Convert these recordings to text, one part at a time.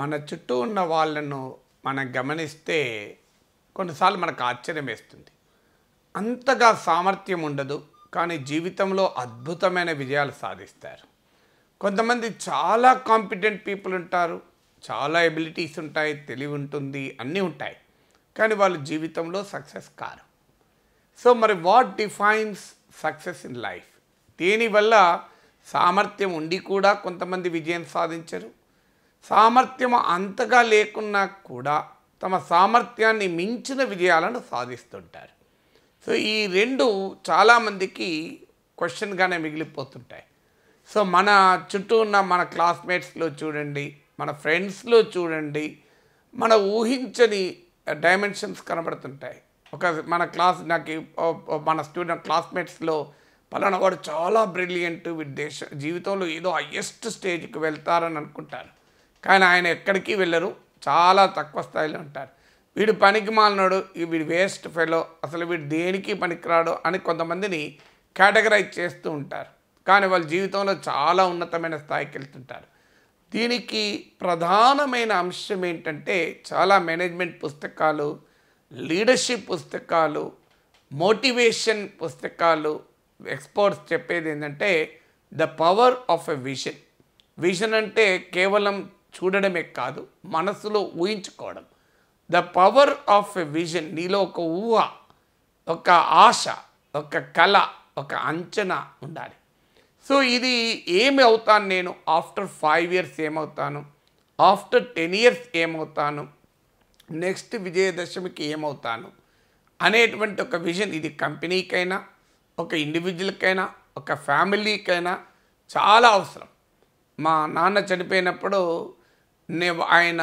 మన చుట్టూ ఉన్న వాళ్ళను మనం గమనిస్తే కొన్నిసార్లు మనకు ఆశ్చర్యం వేస్తుంది అంతగా సామర్థ్యం ఉండదు కానీ జీవితంలో అద్భుతమైన విజయాలు సాధిస్తారు కొంతమంది చాలా కాంపిటెంట్ పీపుల్ ఉంటారు చాలా ఎబిలిటీస్ ఉంటాయి తెలివి ఉంటుంది అన్నీ ఉంటాయి కానీ వాళ్ళు జీవితంలో సక్సెస్ కారు సో మరి what defines success in life దీనివల్ల సామర్థ్యం ఉండి కూడా కొంతమంది విజయం సాధించరు సామర్థ్యం అంతగా లేకున్నా కూడా తమ సామర్థ్యాన్ని మించిన విజయాలను సాధిస్తుంటారు సో ఈ రెండు చాలామందికి క్వశ్చన్గానే మిగిలిపోతుంటాయి సో మన చుట్టూ ఉన్న మన క్లాస్మేట్స్లో చూడండి మన ఫ్రెండ్స్లో చూడండి మన ఊహించని డైమెన్షన్స్ కనబడుతుంటాయి ఒక మన క్లాస్ నాకు మన స్టూడెంట్ క్లాస్మేట్స్లో పలానా వాడు చాలా బ్రిలియంట్ విదేశ జీవితంలో ఏదో హయ్యెస్ట్ స్టేజ్కి వెళ్తారని అనుకుంటారు కానీ ఆయన ఎక్కడికి వెళ్ళరు చాలా తక్కువ స్థాయిలో ఉంటారు వీడు పనికి మాలినాడు వీడు వేస్ట్ ఫెలో అసలు వీడు దేనికి పనికిరాడు అని కొంతమందిని కేటగరైజ్ చేస్తూ ఉంటారు కానీ వాళ్ళ జీవితంలో చాలా ఉన్నతమైన స్థాయికి వెళ్తుంటారు దీనికి ప్రధానమైన అంశం ఏంటంటే చాలా మేనేజ్మెంట్ పుస్తకాలు లీడర్షిప్ పుస్తకాలు మోటివేషన్ పుస్తకాలు ఎక్స్పర్ట్స్ చెప్పేది ఏంటంటే the power of a vision vision అంటే కేవలం చూడడమే కాదు మనసులో ఊహించుకోవడం the power of a vision నీలో ఒక ఊహ ఒక ఆశ ఒక కళ ఒక అంచనా ఉండాలి సో ఇది ఏమి అవుతాను నేను ఆఫ్టర్ ఫైవ్ ఇయర్స్ ఏమవుతాను ఆఫ్టర్ టెన్ ఇయర్స్ ఏమవుతాను నెక్స్ట్ విజయదశమికి ఏమవుతాను అనేటువంటి ఒక విజన్ ఇది కంపెనీకైనా ఒక ఇండివిజువల్కైనా ఒక ఫ్యామిలీకైనా చాలా అవసరం మా నాన్న చనిపోయినప్పుడు నే ఆయన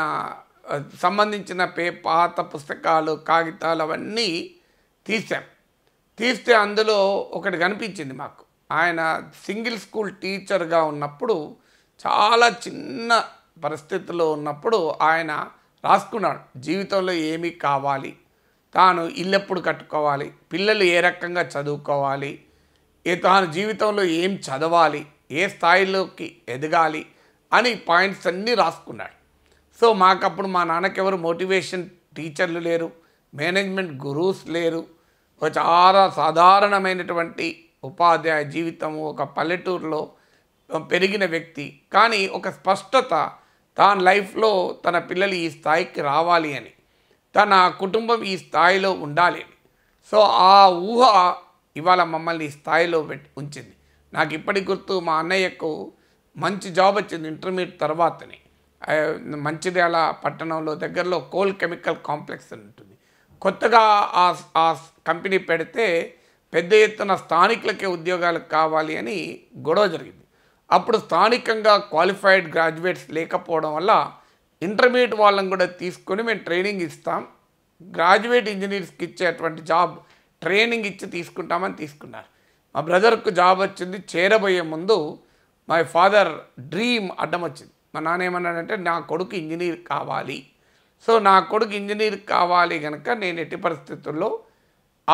సంబంధించిన పే పాత పుస్తకాలు కాగితాలు అవన్నీ తీసాం తీస్తే అందులో ఒకటి కనిపించింది మాకు ఆయన సింగిల్ స్కూల్ టీచర్గా ఉన్నప్పుడు చాలా చిన్న పరిస్థితుల్లో ఉన్నప్పుడు ఆయన రాసుకున్నాడు జీవితంలో ఏమి కావాలి తాను ఇల్లు ఎప్పుడు కట్టుకోవాలి పిల్లలు ఏ రకంగా చదువుకోవాలి తాను జీవితంలో ఏం చదవాలి ఏ స్థాయిలోకి ఎదగాలి అని పాయింట్స్ అన్నీ రాసుకున్నాడు సో మాకప్పుడు మా ఎవరు మోటివేషన్ టీచర్లు లేరు మేనేజ్మెంట్ గురూస్ లేరు చాలా సాధారణమైనటువంటి ఉపాధ్యాయ జీవితము ఒక పల్లెటూరులో పెరిగిన వ్యక్తి కానీ ఒక స్పష్టత తన లైఫ్లో తన పిల్లలు ఈ స్థాయికి రావాలి అని తన కుటుంబం ఈ స్థాయిలో ఉండాలి సో ఆ ఊహ ఇవాళ మమ్మల్ని ఈ స్థాయిలో ఉంచింది నాకు ఇప్పటి గుర్తు మా అన్నయ్యకు మంచి జాబ్ వచ్చింది ఇంటర్మీడియట్ తర్వాతనే మంచిర్యాల పట్టణంలో దగ్గరలో కోల్ కెమికల్ కాంప్లెక్స్ అని ఉంటుంది కొత్తగా ఆ కంపెనీ పెడితే పెద్ద ఎత్తున స్థానికులకే ఉద్యోగాలు కావాలి అని గొడవ జరిగింది అప్పుడు స్థానికంగా క్వాలిఫైడ్ గ్రాడ్యుయేట్స్ లేకపోవడం వల్ల ఇంటర్మీడియట్ వాళ్ళని కూడా తీసుకొని మేము ట్రైనింగ్ ఇస్తాం గ్రాడ్యుయేట్ ఇంజనీర్స్కి ఇచ్చేటువంటి జాబ్ ట్రైనింగ్ ఇచ్చి తీసుకుంటామని తీసుకున్నారు మా బ్రదర్కు జాబ్ వచ్చింది చేరబోయే ముందు మై ఫాదర్ డ్రీమ్ అడ్డం వచ్చింది మా నాన్న ఏమన్నాడంటే నా కొడుకు ఇంజనీర్ కావాలి సో నా కొడుకు ఇంజనీర్ కావాలి కనుక నేను ఎట్టి పరిస్థితుల్లో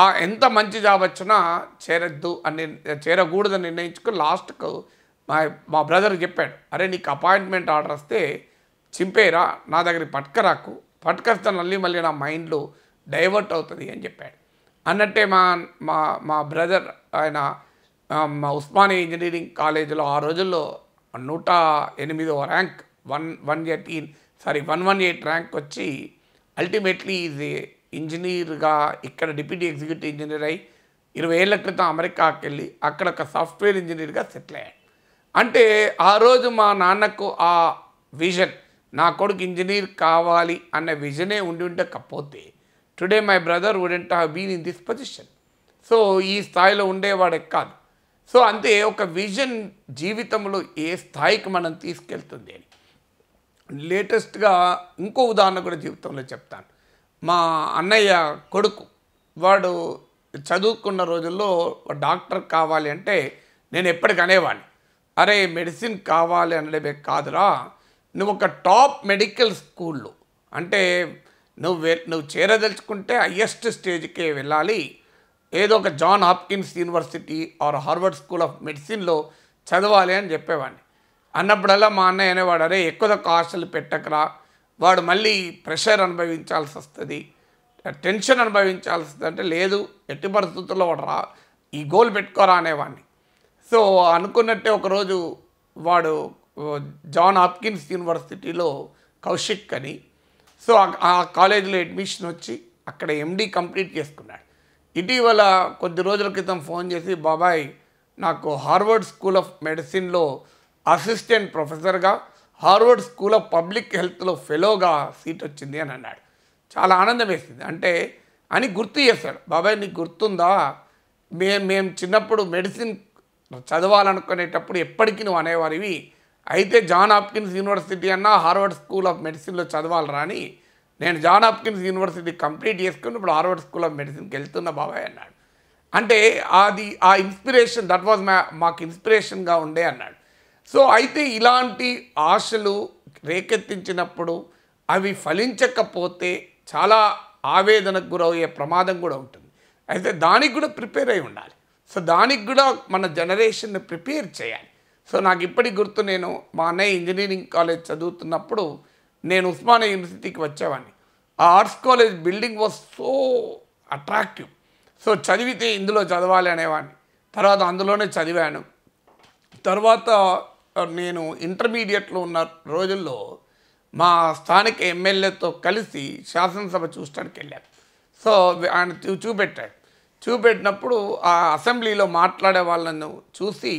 ఆ ఎంత మంచి జాబ్ వచ్చినా చేరద్దు అని చేరకూడదని నిర్ణయించుకుని లాస్ట్కు మా మా బ్రదర్ చెప్పాడు అరే నీకు అపాయింట్మెంట్ ఆర్డర్ వస్తే చింపేరా నా దగ్గర పట్కరాకు పట్టుకొస్తే మళ్ళీ మళ్ళీ నా మైండ్లో డైవర్ట్ అవుతుంది అని చెప్పాడు అన్నట్టే మా మా మా బ్రదర్ ఆయన ఉస్మానియా ఇంజనీరింగ్ కాలేజీలో ఆ రోజుల్లో నూట ఎనిమిదో rank one one eighteen sorry one one eight rank వచ్చి అల్టిమేట్లీ ఇది ఇంజనీర్గా ఇక్కడ డిప్యూటీ ఎగ్జిక్యూటివ్ ఇంజనీర్ అయ్యి ఇరవై ఏళ్ళ క్రితం అమెరికాకి వెళ్ళి అక్కడ ఒక సాఫ్ట్వేర్ ఇంజనీర్గా సెటిల్ అయ్యాడు అంటే ఆ రోజు మా నాన్నకు ఆ విజన్ నా కొడుకు ఇంజనీర్ కావాలి అన్న విజనే ఉండి ఉండకపోతే today my brother wouldn't been in this position so ఈ స్థాయిలో ఉండేవాడే కాదు సో అంతే ఒక విజన్ జీవితంలో ఏ స్థాయికి మనం తీసుకెళ్తుంది అని లేటెస్ట్గా ఇంకో ఉదాహరణ కూడా జీవితంలో చెప్తాను మా అన్నయ్య కొడుకు వాడు చదువుకున్న రోజుల్లో డాక్టర్ కావాలి అంటే నేను ఎప్పటికి అనేవాడిని అరే మెడిసిన్ కావాలి అనడమే కాదురా నువ్వు ఒక టాప్ మెడికల్ స్కూల్లో అంటే నువ్వు నువ్వు చేరదలుచుకుంటే హయ్యెస్ట్ స్టేజ్కే వెళ్ళాలి ఏదో ఒక John Hopkins university or Harvard school of మెడిసిన్లో చదవాలి అని చెప్పేవాడిని అన్నప్పుడల్లా మా అన్నయ్య అనేవాడు అరే ఎక్కువ ఆశలు పెట్టకరా వాడు మళ్ళీ ప్రెషర్ అనుభవించాల్సి వస్తుంది టెన్షన్ అనుభవించాల్సి వస్తుంది అంటే లేదు ఎట్టి పరిస్థితుల్లో వాడు రా ఈ గోల్ పెట్టుకోరా అనేవాడిని సో అనుకున్నట్టే ఒకరోజు వాడు జాన్ హాప్కిన్స్ యూనివర్సిటీలో కౌశిక్ అని సో ఆ కాలేజీలో అడ్మిషన్ వచ్చి అక్కడ ఎండి కంప్లీట్ చేసుకున్నాడు ఇటీవల కొద్ది రోజుల క్రితం ఫోన్ చేసి బాబాయ్ నాకు హార్వర్డ్ స్కూల్ ఆఫ్ మెడిసిన్లో అసిస్టెంట్ ప్రొఫెసర్గా హార్వర్డ్ స్కూల్ ఆఫ్ పబ్లిక్ హెల్త్లో ఫెలోగా సీట్ వచ్చింది అని అన్నాడు చాలా ఆనందం వేసింది అంటే అని గుర్తు చేశాడు బాబాయ్ నీకు గుర్తుందా మే మేము చిన్నప్పుడు మెడిసిన్ చదవాలనుకునేటప్పుడు ఎప్పటికీ నువ్వు అనేవారివి అయితే జాన్ ఆప్కిన్స్ యూనివర్సిటీ అన్నా హార్వర్డ్ స్కూల్ ఆఫ్ మెడిసిన్లో చదవాలరా అని నేను జాన్ హాప్కిన్స్ యూనివర్సిటీ కంప్లీట్ చేసుకుని ఇప్పుడు హార్వర్డ్ స్కూల్ ఆఫ్ మెడిసిన్కి వెళ్తున్న బాబాయ్ అన్నాడు అంటే అది ఆ ఇన్స్పిరేషన్ దట్ వాజ్ మా మాకు ఇన్స్పిరేషన్గా ఉండే అన్నాడు సో అయితే ఇలాంటి ఆశలు రేకెత్తించినప్పుడు అవి ఫలించకపోతే చాలా ఆవేదనకు గురయ్యే ప్రమాదం కూడా ఉంటుంది అయితే దానికి కూడా ప్రిపేర్ అయి ఉండాలి సో దానికి కూడా మన జనరేషన్ని ప్రిపేర్ చేయాలి సో నాకు ఇప్పటికి గుర్తు నేను మా అన్నయ్య ఇంజనీరింగ్ కాలేజ్ చదువుతున్నప్పుడు నేను ఉస్మానియా యూనివర్సిటీకి వచ్చేవాడిని ఆ arts college building was so attractive so చదివితే ఇందులో చదవాలి అనేవాడిని తర్వాత అందులోనే చదివాను తర్వాత నేను ఇంటర్మీడియట్లో ఉన్న రోజుల్లో మా స్థానిక ఎమ్మెల్యేతో కలిసి శాసనసభ చూసడానికి వెళ్ళాను సో ఆయన చూపెట్టాడు చూపెట్టినప్పుడు ఆ అసెంబ్లీలో మాట్లాడే వాళ్ళను చూసి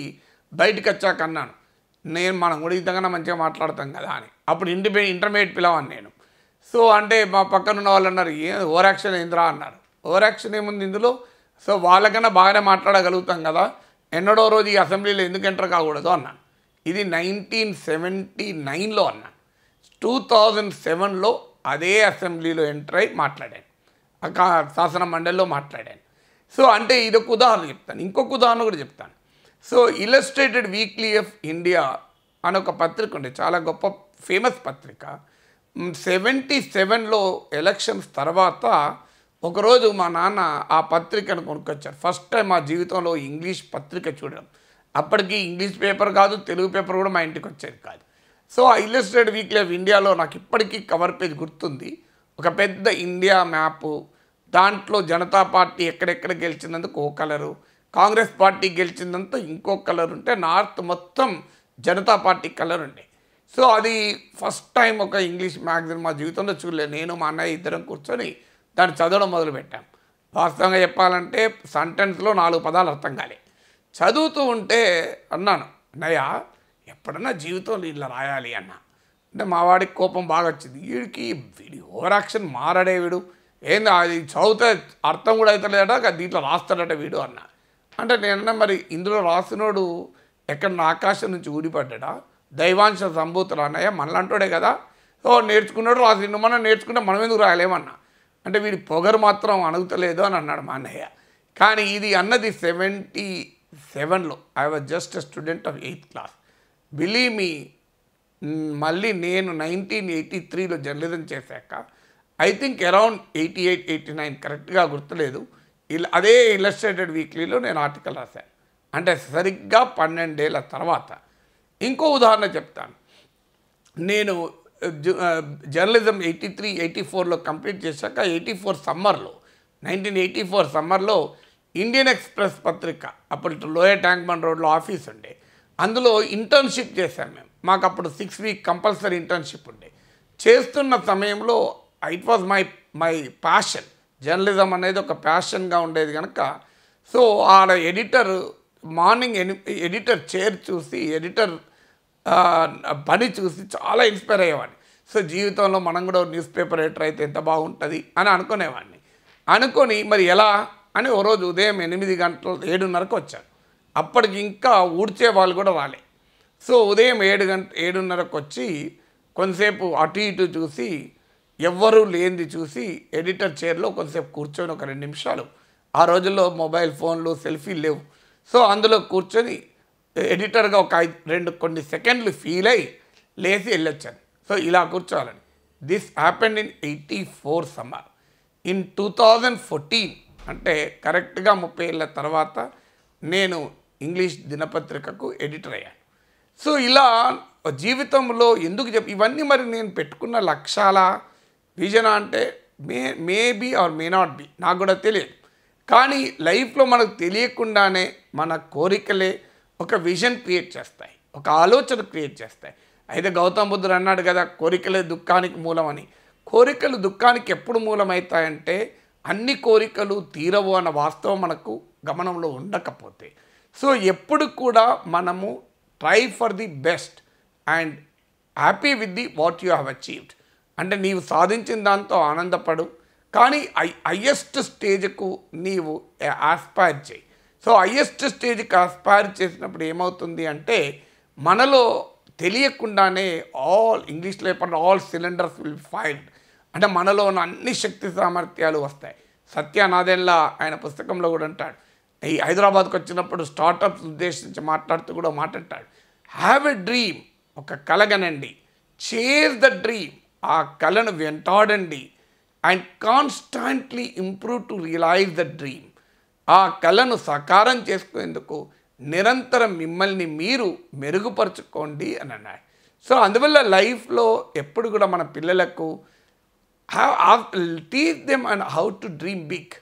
బయటకు వచ్చాకన్నాను నేను మనం కూడా ఇంతకన్నా మంచిగా మాట్లాడతాం కదా అని అప్పుడు ఇంటి ఇంటర్మీడియట్ పిలవాను నేను సో అంటే మా పక్కన ఉన్న వాళ్ళు అన్నారు ఏ ఓవర్ యాక్షన్ ఏంద్రా అన్నారు ఓవర్ యాక్షన్ ఏముంది ఇందులో సో వాళ్ళకన్నా బాగానే మాట్లాడగలుగుతాం కదా ఎన్నడో రోజు ఈ అసెంబ్లీలో ఎందుకు ఎంటర్ కాకూడదు అన్నాను ఇది నైన్టీన్ సెవెంటీ నైన్లో అన్నాను టూ థౌజండ్ సెవెన్లో అదే అసెంబ్లీలో ఎంటర్ అయి మాట్లాడాను శాసన మండలిలో మాట్లాడాను సో అంటే ఇది ఒక ఉదాహరణ చెప్తాను ఇంకొక ఉదాహరణ కూడా చెప్తాను so illustrated weekly of India అని ఒక పత్రిక ఉండే చాలా గొప్ప ఫేమస్ పత్రిక సెవెంటీ సెవెన్లో ఎలక్షన్స్ తర్వాత ఒకరోజు మా నాన్న ఆ పత్రికను కొనుక్కొచ్చారు ఫస్ట్ టైం మా జీవితంలో ఇంగ్లీష్ పత్రిక చూడడం అప్పటికి ఇంగ్లీష్ పేపర్ కాదు తెలుగు పేపర్ కూడా మా ఇంటికి వచ్చేది కాదు సో ఆ ఇల్లస్ట్రేట్ వీక్లీ ఆఫ్ ఇండియాలో నాకు ఇప్పటికీ కవర్ పేజ్ గుర్తుంది ఒక పెద్ద ఇండియా మ్యాపు దాంట్లో జనతా పార్టీ ఎక్కడెక్కడ గెలిచినందుకు ఓ కలరు కాంగ్రెస్ పార్టీ గెలిచినంత ఇంకో కలర్ ఉంటే నార్త్ మొత్తం జనతా పార్టీ కలర్ ఉండే సో అది ఫస్ట్ టైం ఒక ఇంగ్లీష్ మ్యాగజైన్ మా జీవితంలో చూడలేదు నేను మా అన్నయ్య ఇద్దరం కూర్చొని దాన్ని చదవడం మొదలుపెట్టాం వాస్తవంగా చెప్పాలంటే సెంటెన్స్లో నాలుగు పదాలు అర్థం కాలే చదువుతూ ఉంటే అన్నాను అన్నయ్య ఎప్పుడన్నా జీవితంలో ఇలా రాయాలి అన్న అంటే మా వాడికి కోపం బాగా వచ్చింది వీడికి వీడి ఓవరాక్షన్ మారడే వీడు ఏంది అది చదివితే అర్థం కూడా అవుతలేట దీంట్లో రాస్తాడట వీడు అన్న అంటే నేను మరి ఇందులో రాసినోడు ఎక్కడన్నా ఆకాశం నుంచి ఊడిపడ్డా దైవాంశ సంభూతులు అన్నయ్య మనలాంటోడే కదా ఓ నేర్చుకున్నాడు నిన్ను మనం నేర్చుకుంటే మనం ఎందుకు రాయలేమన్నా అంటే వీడి పొగరు మాత్రం అణుగుతలేదు అని అన్నాడు మా అన్నయ్య కానీ ఇది అన్నది సెవెంటీ సెవెన్లో I was just student of eighth class believe me మళ్ళీ నేను నైన్టీన్ ఎయిటీ త్రీలో జర్నలిజం చేశాక I think around eighty eight eighty nine కరెక్ట్గా గుర్తులేదు ఇలా అదే ఇలస్ట్రేటెడ్ వీక్లీలో నేను ఆర్టికల్ రాశాను అంటే సరిగ్గా పన్నెండేళ్ళ తర్వాత ఇంకో ఉదాహరణ చెప్తాను నేను జర్నలిజం ఎయిటీ త్రీ ఎయిటీ ఫోర్లో కంప్లీట్ చేశాక ఎయిటీ ఫోర్ సమ్మర్లో నైన్టీన్ ఎయిటీ ఫోర్ సమ్మర్లో ఇండియన్ ఎక్స్ప్రెస్ పత్రిక అప్పుడు లోయర్ ట్యాంక్ బండ్ రోడ్లో ఆఫీస్ ఉండే అందులో ఇంటర్న్షిప్ చేశాం మేము మాకు అప్పుడు సిక్స్ వీక్ కంపల్సరీ ఇంటర్న్షిప్ ఉండే చేస్తున్న సమయంలో it was my my passion journalism అనేది ఒక ప్యాషన్గా ఉండేది కనుక సో ఆడ editor morning any editor chair చూసి ఎడిటర్ పని చూసి చాలా ఇన్స్పైర్ అయ్యేవాడిని సో జీవితంలో మనం కూడా న్యూస్ పేపర్ ఎడిటర్ అయితే ఎంత బాగుంటుంది అని అనుకునేవాడిని అనుకొని మరి ఎలా అని ఓ రోజు ఉదయం ఎనిమిది గంటల ఏడున్నరకు వచ్చాను అప్పటికి ఇంకా ఊడ్చే వాళ్ళు కూడా రాలే సో ఉదయం ఏడు గంట ఏడున్నరకు వచ్చి కొంతసేపు అటు ఇటు చూసి ఎవ్వరూ లేనిది చూసి ఎడిటర్ చైర్లో కొంతసేపు కూర్చొని ఒక రెండు నిమిషాలు ఆ రోజుల్లో మొబైల్ ఫోన్లు సెల్ఫీ లేవు సో అందులో కూర్చొని ఎడిటర్గా ఒక ఐదు రెండు కొన్ని సెకండ్లు ఫీల్ అయి లేచి వెళ్ళొచ్చాను సో ఇలా కూర్చోవాలని this happened in eighty four summer in two thousand fourteen అంటే కరెక్ట్గా ముప్పై ఏళ్ళ తర్వాత నేను ఇంగ్లీష్ దినపత్రికకు ఎడిటర్ అయ్యాను సో ఇలా జీవితంలో ఎందుకు చెప్ ఇవన్నీ మరి నేను పెట్టుకున్న లక్ష్యాల విజన అంటే may may be or may not be నాకు కూడా తెలియదు కానీ లైఫ్లో మనకు తెలియకుండానే మన కోరికలే ఒక విజన్ క్రియేట్ చేస్తాయి ఒక ఆలోచన క్రియేట్ చేస్తాయి అయితే గౌతమ్ బుద్ధుడు అన్నాడు కదా కోరికలే దుఃఖానికి మూలమని కోరికలు దుఃఖానికి ఎప్పుడు మూలమవుతాయంటే అన్ని కోరికలు తీరవు అన్న వాస్తవం మనకు గమనంలో ఉండకపోతే సో ఎప్పుడు కూడా మనము try for the best and happy with the what you have achieved అంటే నీవు సాధించిన దాంతో ఆనందపడు కానీ ఐ హయ్యెస్ట్ స్టేజ్కు నీవు ఆస్పైర్ చేయి సో హయ్యెస్ట్ స్టేజ్కి ఆస్పైర్ చేసినప్పుడు ఏమవుతుంది అంటే మనలో తెలియకుండానే ఆల్ ఇంగ్లీష్లో చెప్పండి ఆల్ సిలిండర్స్ విల్ ఫైల్డ్ అంటే మనలో ఉన్న అన్ని శక్తి సామర్థ్యాలు వస్తాయి సత్యానాథెన్లా ఆయన పుస్తకంలో కూడా అంటాడు ఈ హైదరాబాద్కి వచ్చినప్పుడు స్టార్టప్స్ ఉద్దేశించి మాట్లాడుతూ కూడా మాట అంటాడు హ్యావ్ ఎ డ్రీమ్ ఒక కలగనండి చేర్ ద డ్రీమ్ ఆ కళను వెంటాడండి and constantly improve to realize the dream ఆ కళను సాకారం చేసుకునేందుకు నిరంతరం మిమ్మల్ని మీరు మెరుగుపరుచుకోండి అని అన్నాడు సో అందువల్ల లైఫ్లో ఎప్పుడు కూడా మన పిల్లలకు teach them and how to dream big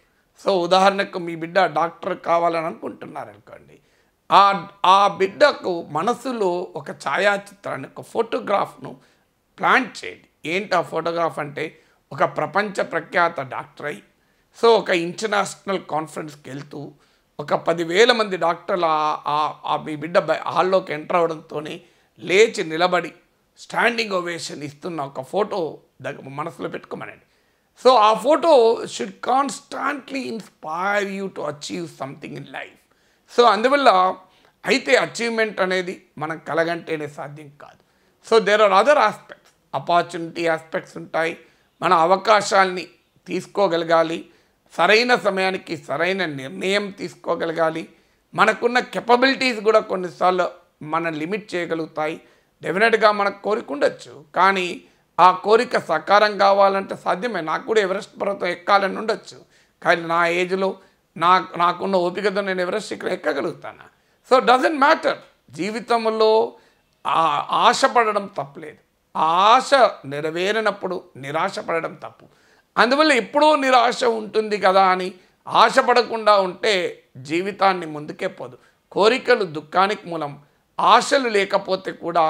so ఉదాహరణకు మీ బిడ్డ డాక్టర్ కావాలని అనుకుంటున్నారు అనుకోండి ఆ ఆ బిడ్డకు మనసులో ఒక ఛాయాచిత్రాన్ని ఒక ఫోటోగ్రాఫ్ను ప్లాంట్ చేయండి ఏంటి ఆ ఫోటోగ్రాఫ్ అంటే ఒక ప్రపంచ ప్రఖ్యాత డాక్టర్ అయి సో ఒక ఇంటర్నేషనల్ కాన్ఫరెన్స్కి వెళ్తూ ఒక పదివేల మంది డాక్టర్లు మీ బిడ్డ హాల్లోకి ఎంటర్ అవ్వడంతో లేచి నిలబడి స్టాండింగ్ ఓవేషన్ ఇస్తున్న ఒక ఫోటో దగ్గ మనసులో పెట్టుకోమనండి సో ఆ photo should constantly inspire you to achieve something in life so అందువల్ల అయితే అచీవ్మెంట్ అనేది మనం కలగంటేనే సాధ్యం కాదు so there are other aspects opportunity aspects ఉంటాయి మన అవకాశాల్ని తీసుకోగలగాలి సరైన సమయానికి సరైన నిర్ణయం తీసుకోగలగాలి మనకున్న కెపబిలిటీస్ కూడా కొన్నిసార్లు మన లిమిట్ చేయగలుగుతాయి డెఫినెట్గా మనకు ఉండొచ్చు కానీ ఆ కోరిక సకారం కావాలంటే సాధ్యమే నాకు కూడా ఎవరెస్ట్ పర్వతం ఎక్కాలని ఉండొచ్చు కానీ నా ఏజ్లో నా నాకున్న ఓపికతో నేను ఎవరెస్ట్ ఇక్కడ ఎక్కగలుగుతాను సో డజంట్ మ్యాటర్ జీవితంలో ఆశపడడం తప్పలేదు ఆశ నెరవేరినప్పుడు నిరాశపడడం తప్పు అందువల్ల ఎప్పుడూ నిరాశ ఉంటుంది కదా అని ఆశపడకుండా ఉంటే జీవితాన్ని ముందుకే పోదు కోరికలు దుఃఖానికి మూలం ఆశలు లేకపోతే కూడా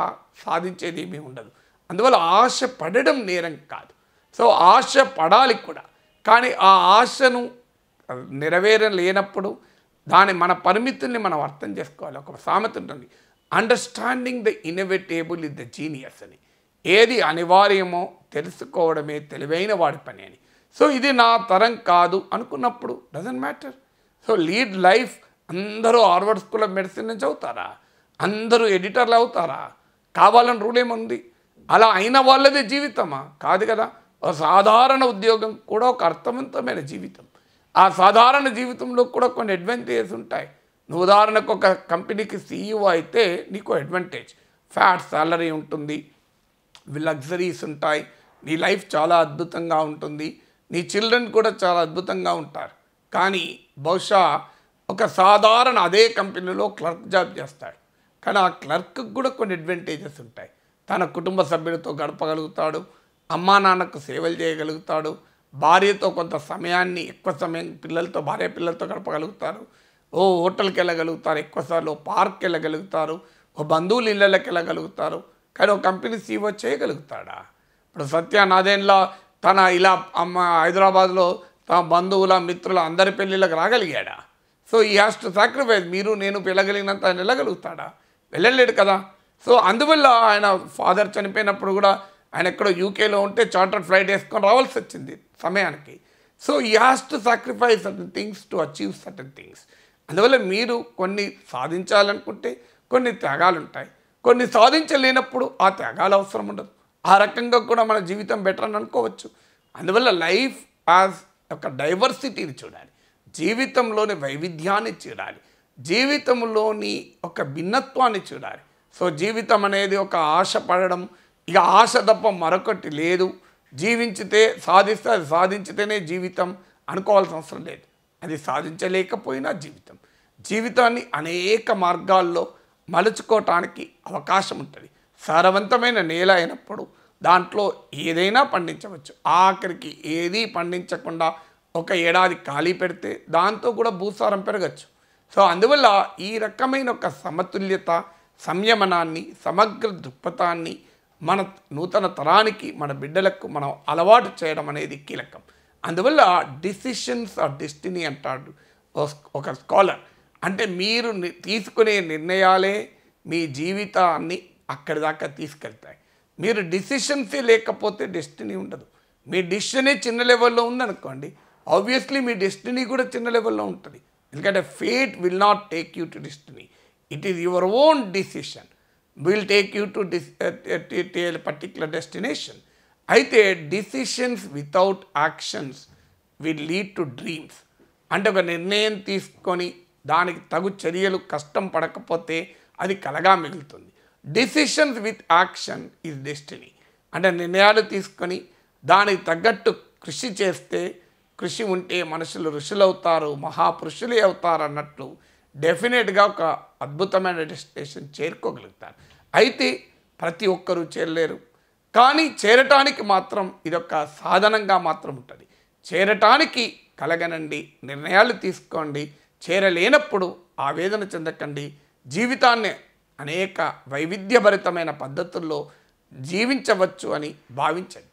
సాధించేది ఏమీ ఉండదు అందువల్ల ఆశ పడడం నేరం కాదు సో ఆశ పడాలి కూడా కానీ ఆ ఆశను నెరవేరలేనప్పుడు దాని మన పరిమితుల్ని మనం అర్థం చేసుకోవాలి ఒక సామెత ఉంటుంది understanding the inevitable is the genius అని ఏది అనివార్యమో తెలుసుకోవడమే తెలివైన వాడి పని అని సో ఇది నా తరం కాదు అనుకున్నప్పుడు doesn't matter so lead life అందరూ హార్వర్డ్ స్కూల్ ఆఫ్ మెడిసిన్ నుంచి అవుతారా అందరూ ఎడిటర్లు అవుతారా కావాలని రూల్ ఏముంది అలా అయిన వాళ్ళదే జీవితమా కాదు కదా ఒక సాధారణ ఉద్యోగం కూడా ఒక అర్థవంతమైన జీవితం ఆ సాధారణ జీవితంలో కూడా కొన్ని అడ్వాంటేజెస్ ఉంటాయి నువ్వు ఉదాహరణకు ఒక కంపెనీకి సీఈఓ e అయితే నీకు అడ్వాంటేజ్ ఫ్యాట్ సాలరీ ఉంటుంది లగ్జరీస్ ఉంటాయి నీ లైఫ్ చాలా అద్భుతంగా ఉంటుంది నీ చిల్డ్రన్ కూడా చాలా అద్భుతంగా ఉంటారు కానీ బహుశా ఒక సాధారణ అదే కంపెనీలో క్లర్క్ జాబ్ చేస్తాడు కానీ ఆ క్లర్క్కి కూడా కొన్ని అడ్వాంటేజెస్ ఉంటాయి తన కుటుంబ సభ్యులతో గడపగలుగుతాడు అమ్మా నాన్నకు సేవలు చేయగలుగుతాడు భార్యతో కొంత సమయాన్ని ఎక్కువ సమయం పిల్లలతో భార్య పిల్లలతో గడపగలుగుతారు ఓ హోటల్కి వెళ్ళగలుగుతారు ఎక్కువసార్లు పార్క్కి వెళ్ళగలుగుతారు ఓ బంధువులు ఇళ్ళకి వెళ్ళగలుగుతారు కానీ ఒక కంపెనీ సీఓ e చేయగలుగుతాడా ఇప్పుడు సత్య నాదేన్లో తన ఇలా అమ్మ హైదరాబాద్లో తన బంధువుల మిత్రుల అందరి పెళ్ళిళ్ళకి రాగలిగాడా so he has to sacrifice మీరు నేను వెళ్ళగలిగినంత ఆయన వెళ్ళగలుగుతాడా వెళ్ళలేడు కదా సో అందువల్ల ఆయన ఫాదర్ చనిపోయినప్పుడు కూడా ఆయన ఎక్కడో యూకేలో ఉంటే చార్టర్డ్ ఫ్లైట్ వేసుకొని రావాల్సి వచ్చింది సమయానికి so he has to sacrifice certain things to achieve certain things అందువల్ల మీరు కొన్ని సాధించాలనుకుంటే కొన్ని త్యాగాలు ఉంటాయి కొన్ని సాధించలేనప్పుడు ఆ త్యాగాలు అవసరం ఉండదు ఆ రకంగా కూడా మన జీవితం బెటర్ అని అనుకోవచ్చు అందువల్ల లైఫ్ యాజ్ ఒక డైవర్సిటీని చూడాలి జీవితంలోని వైవిధ్యాన్ని చూడాలి జీవితంలోని ఒక భిన్నత్వాన్ని చూడాలి సో జీవితం అనేది ఒక ఆశ పడడం ఇక ఆశ తప్ప మరొకటి లేదు జీవించితే సాధిస్తే అది సాధించితేనే జీవితం అనుకోవాల్సిన అవసరం లేదు అది సాధించలేకపోయినా జీవితం జీవితాన్ని అనేక మార్గాల్లో మలుచుకోవటానికి అవకాశం ఉంటుంది సారవంతమైన నేల అయినప్పుడు దాంట్లో ఏదైనా పండించవచ్చు ఆఖరికి ఏదీ పండించకుండా ఒక ఏడాది ఖాళీ పెడితే దాంతో కూడా భూసారం పెరగచ్చు సో అందువల్ల ఈ రకమైన ఒక సమతుల్యత సంయమనాన్ని సమగ్ర దృక్పథాన్ని మన నూతన తరానికి మన బిడ్డలకు మనం అలవాటు చేయడం అనేది కీలకం అందువల్ల డిసిషన్స్ ఆర్ డెస్టినీ అంటాడు ఒక స్కాలర్ అంటే మీరు తీసుకునే నిర్ణయాలే మీ జీవితాన్ని అక్కడి దాకా తీసుకెళ్తాయి మీరు డిసిషన్సే లేకపోతే డెస్టినీ ఉండదు మీ డిసిషనే చిన్న లెవెల్లో ఉందనుకోండి ఆబ్వియస్లీ మీ డెస్టినీ కూడా చిన్న లెవెల్లో ఉంటుంది ఎందుకంటే fate will not take you to destiny it is your own decision will take you to particular destination అయితే decisions without actions will lead to dreams అంటే ఒక నిర్ణయం తీసుకొని దానికి తగు చర్యలు కష్టం పడకపోతే అది కలగా మిగులుతుంది decisions with action is destiny అంటే నిర్ణయాలు తీసుకొని దానికి తగ్గట్టు కృషి చేస్తే కృషి ఉంటే మనుషులు అవుతారు మహాపురుషులే అవుతారు అన్నట్లు డెఫినెట్గా ఒక అద్భుతమైన డెస్టినేషన్ చేరుకోగలుగుతారు అయితే ప్రతి ఒక్కరూ చేరలేరు కానీ చేరటానికి మాత్రం ఇదొక సాధనంగా మాత్రం ఉంటుంది చేరటానికి కలగనండి నిర్ణయాలు తీసుకోండి చేరలేనప్పుడు ఆవేదన చెందకండి జీవితాన్ని అనేక వైవిధ్యభరితమైన పద్ధతుల్లో జీవించవచ్చు అని భావించండి